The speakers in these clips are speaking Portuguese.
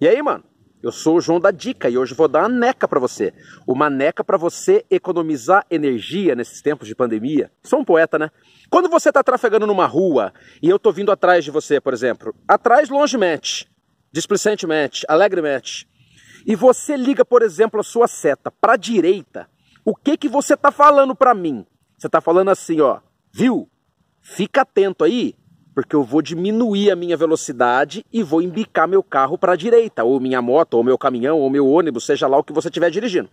E aí, mano? Eu sou o João da Dica e hoje vou dar uma neca para você. Uma neca para você economizar energia nesses tempos de pandemia. Sou um poeta, né? Quando você tá trafegando numa rua e eu tô vindo atrás de você, por exemplo, atrás longemente, displicentemente, alegremente, e você liga, por exemplo, a sua seta para direita, o que que você tá falando para mim? Você tá falando assim, ó, viu? Fica atento aí, porque eu vou diminuir a minha velocidade e vou embicar meu carro para a direita, ou minha moto, ou meu caminhão, ou meu ônibus, seja lá o que você estiver dirigindo.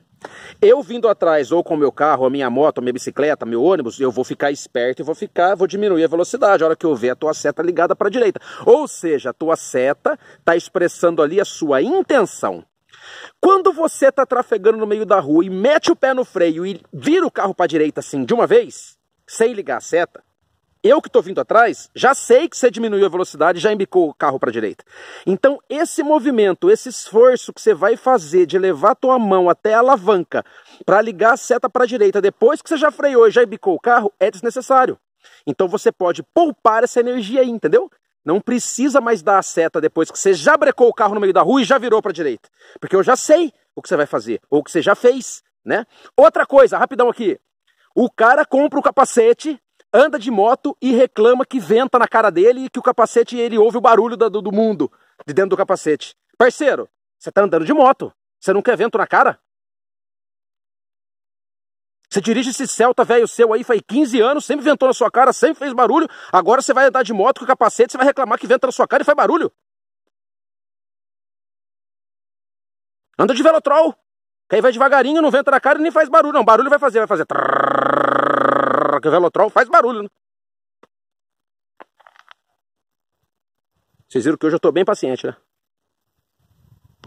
Eu vindo atrás, ou com meu carro, a minha moto, a minha bicicleta, meu ônibus, eu vou ficar esperto e vou ficar, vou diminuir a velocidade. A hora que eu ver a tua seta ligada para a direita, ou seja, a tua seta está expressando ali a sua intenção. Quando você está trafegando no meio da rua e mete o pé no freio e vira o carro para a direita assim de uma vez, sem ligar a seta, eu que estou vindo atrás, já sei que você diminuiu a velocidade, e já embicou o carro para a direita. Então, esse movimento, esse esforço que você vai fazer de levar a tua mão até a alavanca para ligar a seta para a direita, depois que você já freou e já embicou o carro, é desnecessário. Então, você pode poupar essa energia aí, entendeu? Não precisa mais dar a seta depois que você já brecou o carro no meio da rua e já virou para a direita. Porque eu já sei o que você vai fazer, ou o que você já fez, né? Outra coisa, rapidão aqui. O cara compra o capacete anda de moto e reclama que venta na cara dele e que o capacete ele ouve o barulho do, do mundo de dentro do capacete. Parceiro, você tá andando de moto. Você não quer vento na cara? Você dirige esse Celta velho seu aí faz 15 anos, sempre ventou na sua cara, sempre fez barulho. Agora você vai andar de moto com o capacete, você vai reclamar que venta na sua cara e faz barulho. Anda de velotrol, que aí vai devagarinho, não venta na cara e nem faz barulho. Não, barulho vai fazer, vai fazer. Velotrol, que o Velotrol faz barulho, né? Vocês viram que hoje eu tô bem paciente, né?